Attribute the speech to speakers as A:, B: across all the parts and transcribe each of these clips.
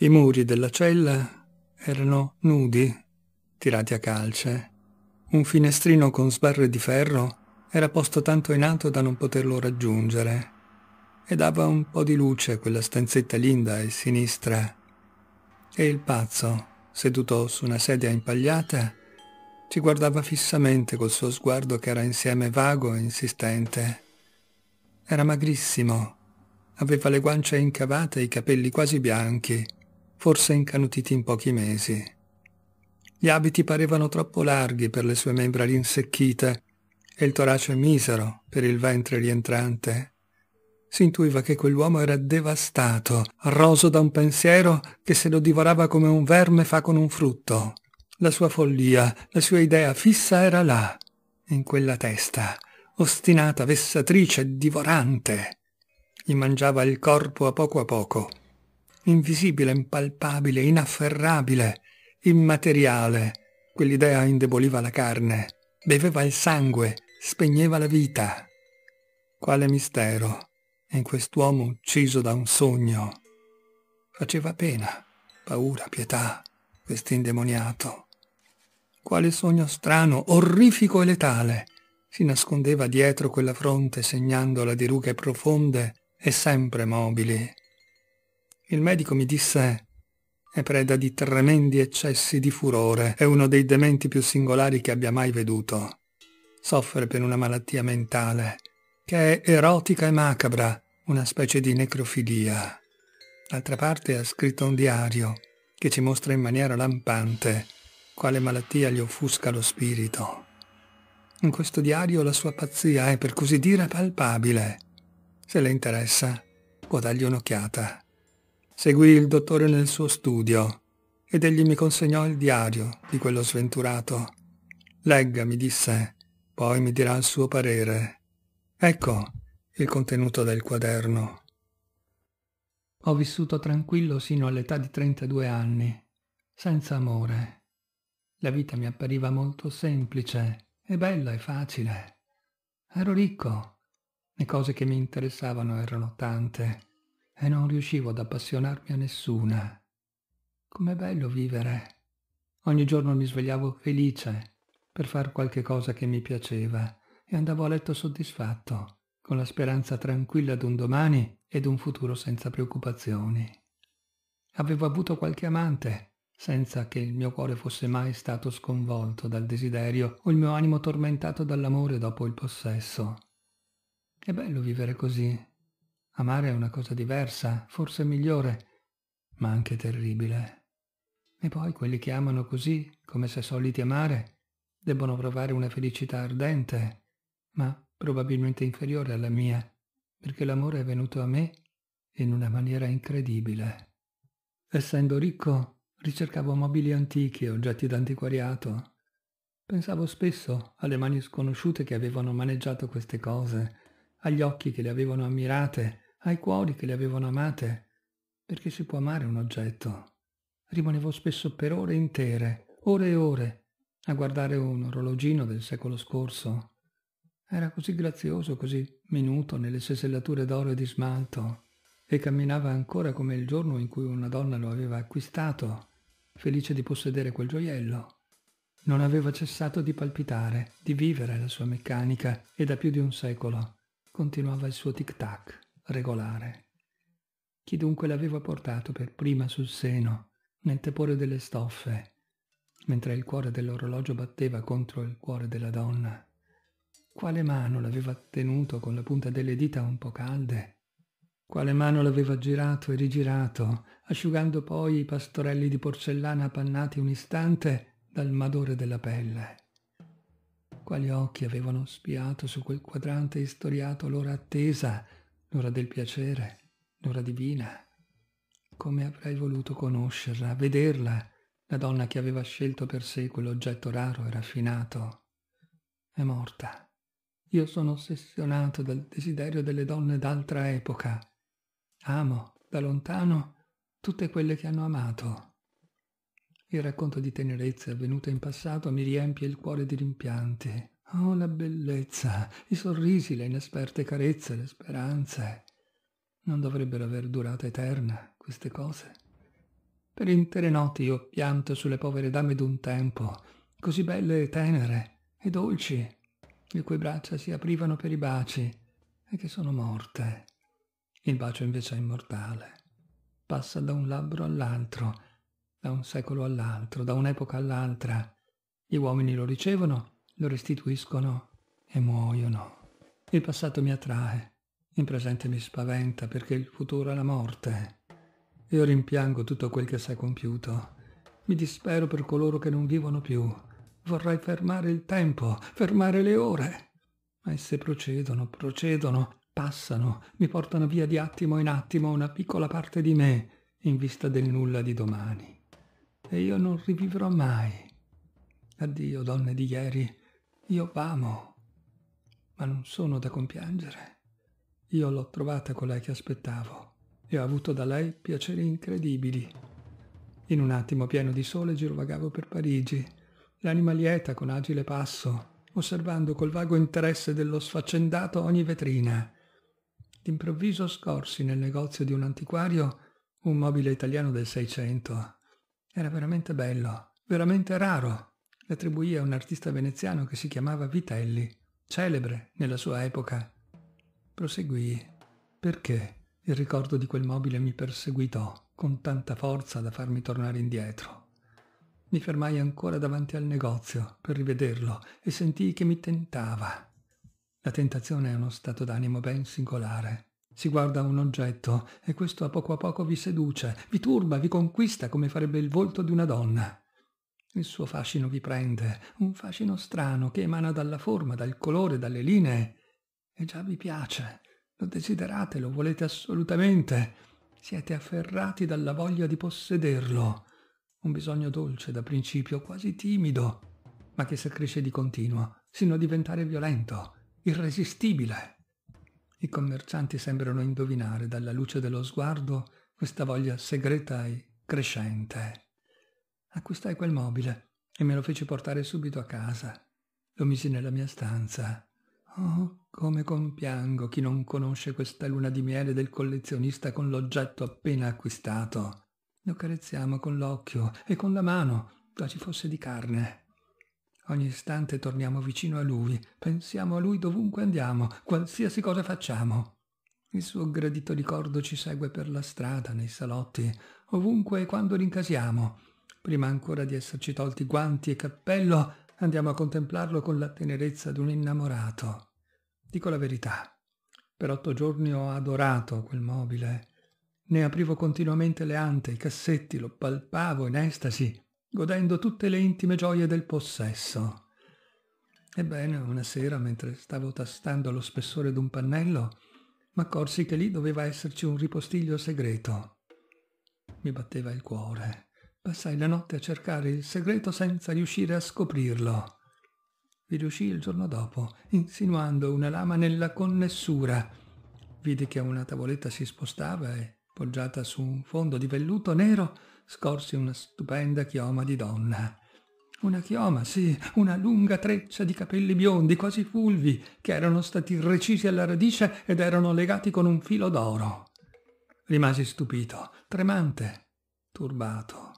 A: I muri della cella erano nudi, tirati a calce. Un finestrino con sbarre di ferro era posto tanto in alto da non poterlo raggiungere e dava un po' di luce quella stanzetta linda e sinistra. E il pazzo, seduto su una sedia impagliata, ci guardava fissamente col suo sguardo che era insieme vago e insistente. Era magrissimo, aveva le guance incavate e i capelli quasi bianchi, forse incanutiti in pochi mesi. Gli abiti parevano troppo larghi per le sue membra rinsecchite e il torace misero per il ventre rientrante. Si intuiva che quell'uomo era devastato, roso da un pensiero che se lo divorava come un verme fa con un frutto. La sua follia, la sua idea fissa era là, in quella testa, ostinata, vessatrice, divorante. Gli mangiava il corpo a poco a poco invisibile, impalpabile, inafferrabile, immateriale. Quell'idea indeboliva la carne, beveva il sangue, spegneva la vita. Quale mistero in quest'uomo ucciso da un sogno. Faceva pena, paura, pietà, quest'indemoniato. Quale sogno strano, orrifico e letale si nascondeva dietro quella fronte segnandola di rughe profonde e sempre mobili il medico mi disse è preda di tremendi eccessi di furore, è uno dei dementi più singolari che abbia mai veduto. Soffre per una malattia mentale, che è erotica e macabra, una specie di necrofilia. D'altra parte ha scritto un diario che ci mostra in maniera lampante quale malattia gli offusca lo spirito. In questo diario la sua pazzia è per così dire palpabile. Se le interessa, può dargli un'occhiata. Seguì il dottore nel suo studio ed egli mi consegnò il diario di quello sventurato. Legga, mi disse, poi mi dirà il suo parere. Ecco il contenuto del quaderno. Ho vissuto tranquillo sino all'età di 32 anni, senza amore. La vita mi appariva molto semplice e bella e facile. Ero ricco. Le cose che mi interessavano erano tante e non riuscivo ad appassionarmi a nessuna. Com'è bello vivere. Ogni giorno mi svegliavo felice per far qualche cosa che mi piaceva e andavo a letto soddisfatto, con la speranza tranquilla d'un domani ed un futuro senza preoccupazioni. Avevo avuto qualche amante, senza che il mio cuore fosse mai stato sconvolto dal desiderio o il mio animo tormentato dall'amore dopo il possesso. È bello vivere così, Amare è una cosa diversa, forse migliore, ma anche terribile. E poi quelli che amano così, come se soliti amare, debbono provare una felicità ardente, ma probabilmente inferiore alla mia, perché l'amore è venuto a me in una maniera incredibile. Essendo ricco, ricercavo mobili antichi e oggetti d'antiquariato. Pensavo spesso alle mani sconosciute che avevano maneggiato queste cose, agli occhi che le avevano ammirate, ai cuori che le avevano amate, perché si può amare un oggetto. Rimanevo spesso per ore intere, ore e ore, a guardare un orologino del secolo scorso. Era così grazioso, così minuto nelle sesellature d'oro e di smalto, e camminava ancora come il giorno in cui una donna lo aveva acquistato, felice di possedere quel gioiello. Non aveva cessato di palpitare, di vivere la sua meccanica, e da più di un secolo continuava il suo tic-tac regolare. Chi dunque l'aveva portato per prima sul seno, nel tepore delle stoffe, mentre il cuore dell'orologio batteva contro il cuore della donna? Quale mano l'aveva tenuto con la punta delle dita un po' calde? Quale mano l'aveva girato e rigirato, asciugando poi i pastorelli di porcellana appannati un istante dal madore della pelle? Quali occhi avevano spiato su quel quadrante istoriato l'ora attesa l'ora del piacere, l'ora divina. Come avrei voluto conoscerla, vederla, la donna che aveva scelto per sé quell'oggetto raro e raffinato. È morta. Io sono ossessionato dal desiderio delle donne d'altra epoca. Amo, da lontano, tutte quelle che hanno amato. Il racconto di tenerezze avvenute in passato mi riempie il cuore di rimpianti. Oh, la bellezza, i sorrisi, le inesperte carezze, le speranze. Non dovrebbero aver durata eterna queste cose. Per intere notti io pianto sulle povere dame d'un tempo, così belle e tenere e dolci, le cui braccia si aprivano per i baci e che sono morte. Il bacio invece è immortale. Passa da un labbro all'altro, da un secolo all'altro, da un'epoca all'altra. Gli uomini lo ricevono lo restituiscono e muoiono. Il passato mi attrae, il presente mi spaventa perché il futuro è la morte. Io rimpiango tutto quel che si è compiuto. Mi dispero per coloro che non vivono più. Vorrei fermare il tempo, fermare le ore. Ma esse procedono, procedono, passano, mi portano via di attimo in attimo una piccola parte di me in vista del nulla di domani. E io non rivivrò mai. Addio, donne di ieri, io v'amo, ma non sono da compiangere. Io l'ho trovata colei che aspettavo e ho avuto da lei piaceri incredibili. In un attimo pieno di sole girovagavo per Parigi, l'anima lieta con agile passo, osservando col vago interesse dello sfaccendato ogni vetrina. D'improvviso scorsi nel negozio di un antiquario un mobile italiano del Seicento. Era veramente bello, veramente raro, le attribuì a un artista veneziano che si chiamava Vitelli, celebre nella sua epoca. Proseguì. Perché il ricordo di quel mobile mi perseguitò con tanta forza da farmi tornare indietro. Mi fermai ancora davanti al negozio per rivederlo e sentii che mi tentava. La tentazione è uno stato d'animo ben singolare. Si guarda un oggetto e questo a poco a poco vi seduce, vi turba, vi conquista come farebbe il volto di una donna. Il suo fascino vi prende, un fascino strano che emana dalla forma, dal colore, dalle linee. E già vi piace, lo desiderate, lo volete assolutamente. Siete afferrati dalla voglia di possederlo. Un bisogno dolce da principio, quasi timido, ma che si accresce di continuo, sino a diventare violento, irresistibile. I commercianti sembrano indovinare dalla luce dello sguardo questa voglia segreta e crescente acquistai quel mobile e me lo feci portare subito a casa. Lo misi nella mia stanza. Oh, come compiango chi non conosce questa luna di miele del collezionista con l'oggetto appena acquistato. Lo carezziamo con l'occhio e con la mano, quasi fosse di carne. Ogni istante torniamo vicino a lui, pensiamo a lui dovunque andiamo, qualsiasi cosa facciamo. Il suo gradito ricordo ci segue per la strada, nei salotti, ovunque e quando rincasiamo. Prima ancora di esserci tolti guanti e cappello, andiamo a contemplarlo con la tenerezza di un innamorato. Dico la verità. Per otto giorni ho adorato quel mobile. Ne aprivo continuamente le ante, i cassetti, lo palpavo in estasi, godendo tutte le intime gioie del possesso. Ebbene, una sera, mentre stavo tastando lo spessore d'un pannello, m'accorsi che lì doveva esserci un ripostiglio segreto. Mi batteva il cuore. Passai la notte a cercare il segreto senza riuscire a scoprirlo. Vi riuscii il giorno dopo, insinuando una lama nella connessura. Vidi che una tavoletta si spostava e, poggiata su un fondo di velluto nero, scorsi una stupenda chioma di donna. Una chioma, sì, una lunga treccia di capelli biondi, quasi fulvi, che erano stati recisi alla radice ed erano legati con un filo d'oro. Rimasi stupito, tremante, turbato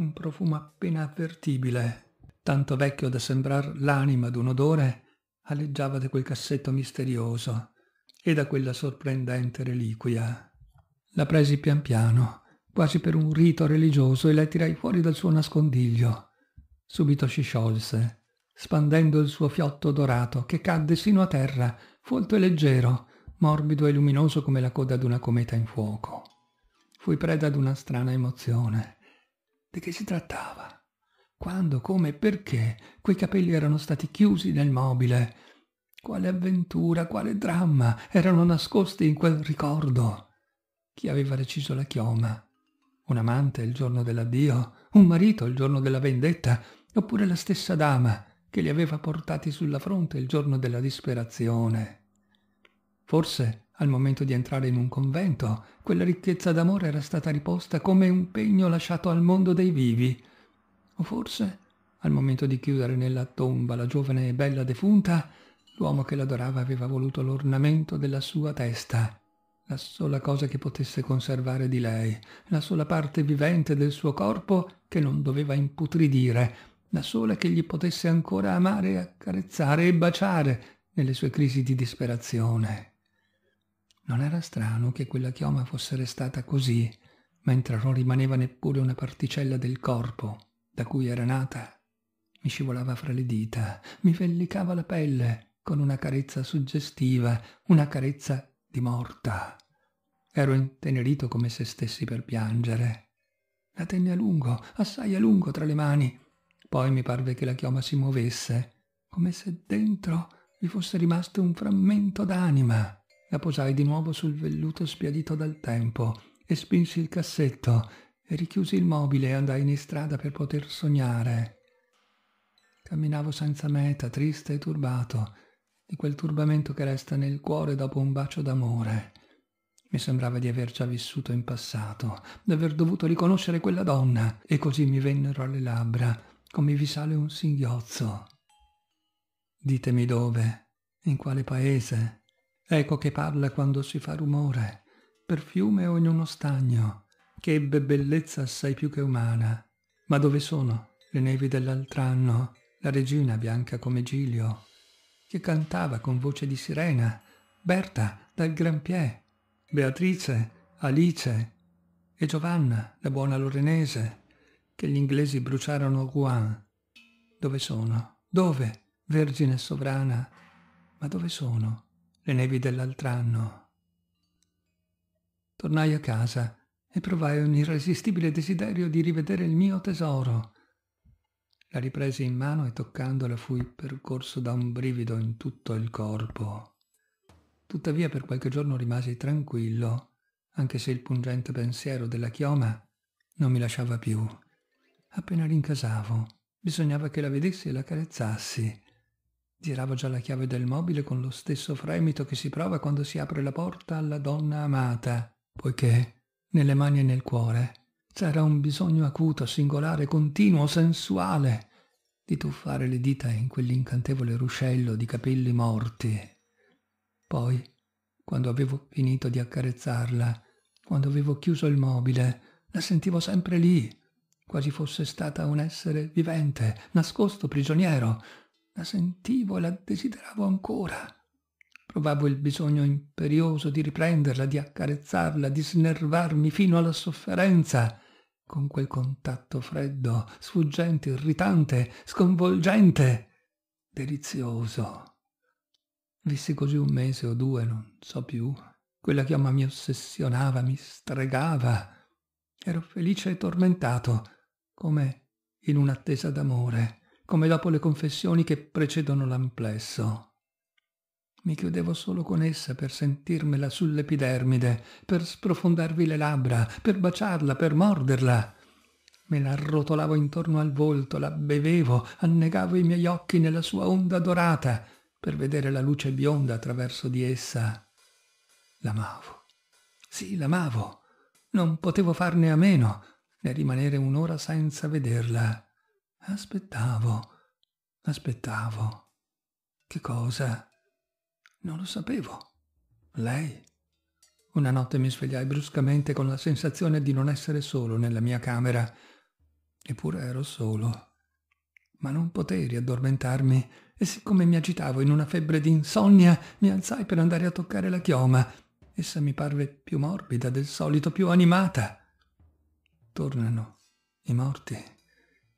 A: un profumo appena avvertibile, tanto vecchio da sembrar l'anima d'un odore, aleggiava da quel cassetto misterioso e da quella sorprendente reliquia. La presi pian piano, quasi per un rito religioso, e la tirai fuori dal suo nascondiglio. Subito si sciolse, spandendo il suo fiotto dorato, che cadde sino a terra, folto e leggero, morbido e luminoso come la coda d'una cometa in fuoco. Fui preda d'una strana emozione. Di che si trattava? Quando, come e perché quei capelli erano stati chiusi nel mobile? Quale avventura, quale dramma erano nascosti in quel ricordo? Chi aveva reciso la chioma? Un amante il giorno dell'addio? Un marito il giorno della vendetta? Oppure la stessa dama che li aveva portati sulla fronte il giorno della disperazione? Forse al momento di entrare in un convento, quella ricchezza d'amore era stata riposta come un pegno lasciato al mondo dei vivi. O forse, al momento di chiudere nella tomba la giovane e bella defunta, l'uomo che l'adorava aveva voluto l'ornamento della sua testa, la sola cosa che potesse conservare di lei, la sola parte vivente del suo corpo che non doveva imputridire, la sola che gli potesse ancora amare, accarezzare e baciare nelle sue crisi di disperazione. Non era strano che quella chioma fosse restata così, mentre non rimaneva neppure una particella del corpo da cui era nata. Mi scivolava fra le dita, mi vellicava la pelle con una carezza suggestiva, una carezza di morta. Ero intenerito come se stessi per piangere. La tenne a lungo, assai a lungo tra le mani. Poi mi parve che la chioma si muovesse, come se dentro vi fosse rimasto un frammento d'anima la posai di nuovo sul velluto spiadito dal tempo e spinsi il cassetto e richiusi il mobile e andai in strada per poter sognare. Camminavo senza meta, triste e turbato, di quel turbamento che resta nel cuore dopo un bacio d'amore. Mi sembrava di aver già vissuto in passato, di aver dovuto riconoscere quella donna, e così mi vennero alle labbra, come vi sale un singhiozzo. Ditemi dove, in quale paese, Ecco che parla quando si fa rumore, per fiume o in uno stagno, che ebbe bellezza assai più che umana. Ma dove sono le nevi dell'altranno, la regina bianca come Giglio, che cantava con voce di sirena, Berta dal gran piè, Beatrice, Alice e Giovanna, la buona lorenese, che gli inglesi bruciarono a Rouen. Dove sono? Dove, Vergine sovrana? Ma dove sono? le nevi dell'altro anno. Tornai a casa e provai un irresistibile desiderio di rivedere il mio tesoro. La ripresi in mano e toccandola fui percorso da un brivido in tutto il corpo. Tuttavia per qualche giorno rimasi tranquillo, anche se il pungente pensiero della chioma non mi lasciava più. Appena rincasavo, bisognava che la vedessi e la carezzassi. Tirava già la chiave del mobile con lo stesso fremito che si prova quando si apre la porta alla donna amata, poiché, nelle mani e nel cuore, c'era un bisogno acuto, singolare, continuo, sensuale, di tuffare le dita in quell'incantevole ruscello di capelli morti. Poi, quando avevo finito di accarezzarla, quando avevo chiuso il mobile, la sentivo sempre lì, quasi fosse stata un essere vivente, nascosto, prigioniero, la sentivo e la desideravo ancora. Provavo il bisogno imperioso di riprenderla, di accarezzarla, di snervarmi fino alla sofferenza con quel contatto freddo, sfuggente, irritante, sconvolgente, delizioso. Vissi così un mese o due, non so più. Quella chioma mi ossessionava, mi stregava. Ero felice e tormentato, come in un'attesa d'amore come dopo le confessioni che precedono l'amplesso. Mi chiudevo solo con essa per sentirmela sull'epidermide, per sprofondarvi le labbra, per baciarla, per morderla. Me la arrotolavo intorno al volto, la bevevo, annegavo i miei occhi nella sua onda dorata, per vedere la luce bionda attraverso di essa. L'amavo. Sì, l'amavo. Non potevo farne a meno, né rimanere un'ora senza vederla. Aspettavo, aspettavo. Che cosa? Non lo sapevo. Lei? Una notte mi svegliai bruscamente con la sensazione di non essere solo nella mia camera. Eppure ero solo. Ma non potei riaddormentarmi e siccome mi agitavo in una febbre di insonnia, mi alzai per andare a toccare la chioma. Essa mi parve più morbida del solito, più animata. Tornano i morti.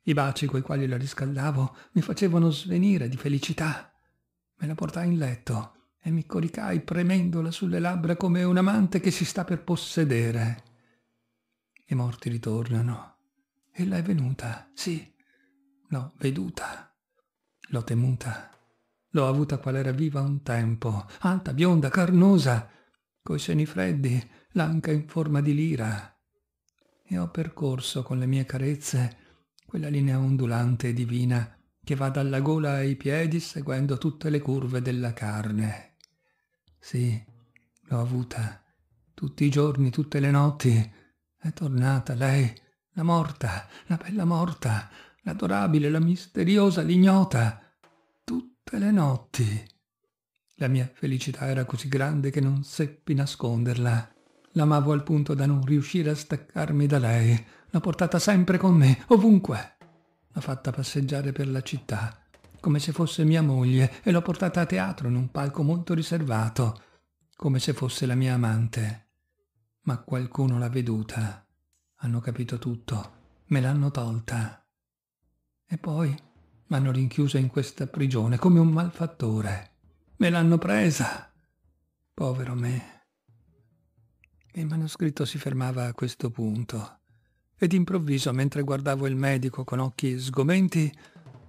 A: I baci coi quali la riscaldavo mi facevano svenire di felicità. Me la portai in letto e mi coricai premendola sulle labbra come un amante che si sta per possedere. I morti ritornano. Ella è venuta, sì. L'ho veduta. L'ho temuta. L'ho avuta qual era viva un tempo, alta, bionda, carnosa, coi seni freddi, l'anca in forma di lira. E ho percorso con le mie carezze quella linea ondulante e divina che va dalla gola ai piedi seguendo tutte le curve della carne. Sì, l'ho avuta. Tutti i giorni, tutte le notti. È tornata lei, la morta, la bella morta, l'adorabile, la misteriosa, l'ignota. Tutte le notti. La mia felicità era così grande che non seppi nasconderla. L'amavo al punto da non riuscire a staccarmi da lei, l'ho portata sempre con me, ovunque. L'ho fatta passeggiare per la città, come se fosse mia moglie, e l'ho portata a teatro in un palco molto riservato, come se fosse la mia amante. Ma qualcuno l'ha veduta. Hanno capito tutto. Me l'hanno tolta. E poi m'hanno rinchiusa in questa prigione come un malfattore. Me l'hanno presa. Povero me. Il manoscritto si fermava a questo punto e d'improvviso, mentre guardavo il medico con occhi sgomenti,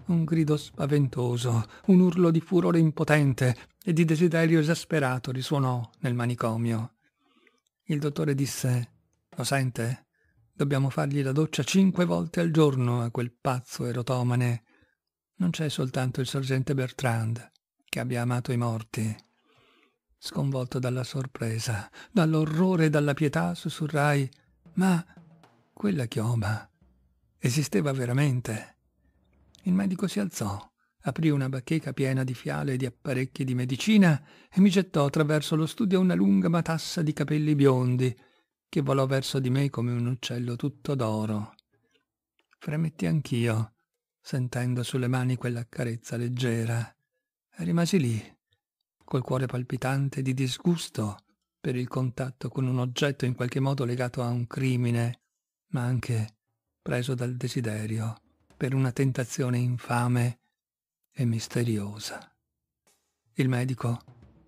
A: un grido spaventoso, un urlo di furore impotente e di desiderio esasperato risuonò nel manicomio. Il dottore disse, lo sente? Dobbiamo fargli la doccia cinque volte al giorno a quel pazzo erotomane. Non c'è soltanto il sergente Bertrand, che abbia amato i morti. Sconvolto dalla sorpresa, dall'orrore e dalla pietà, sussurrai, ma quella chioma esisteva veramente. Il medico si alzò, aprì una bacheca piena di fiale e di apparecchi di medicina e mi gettò attraverso lo studio una lunga matassa di capelli biondi che volò verso di me come un uccello tutto d'oro. Fremetti anch'io, sentendo sulle mani quella carezza leggera, e rimasi lì, col cuore palpitante di disgusto per il contatto con un oggetto in qualche modo legato a un crimine ma anche preso dal desiderio per una tentazione infame e misteriosa. Il medico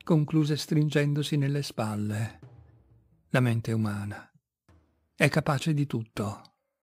A: concluse stringendosi nelle spalle. La mente umana è capace di tutto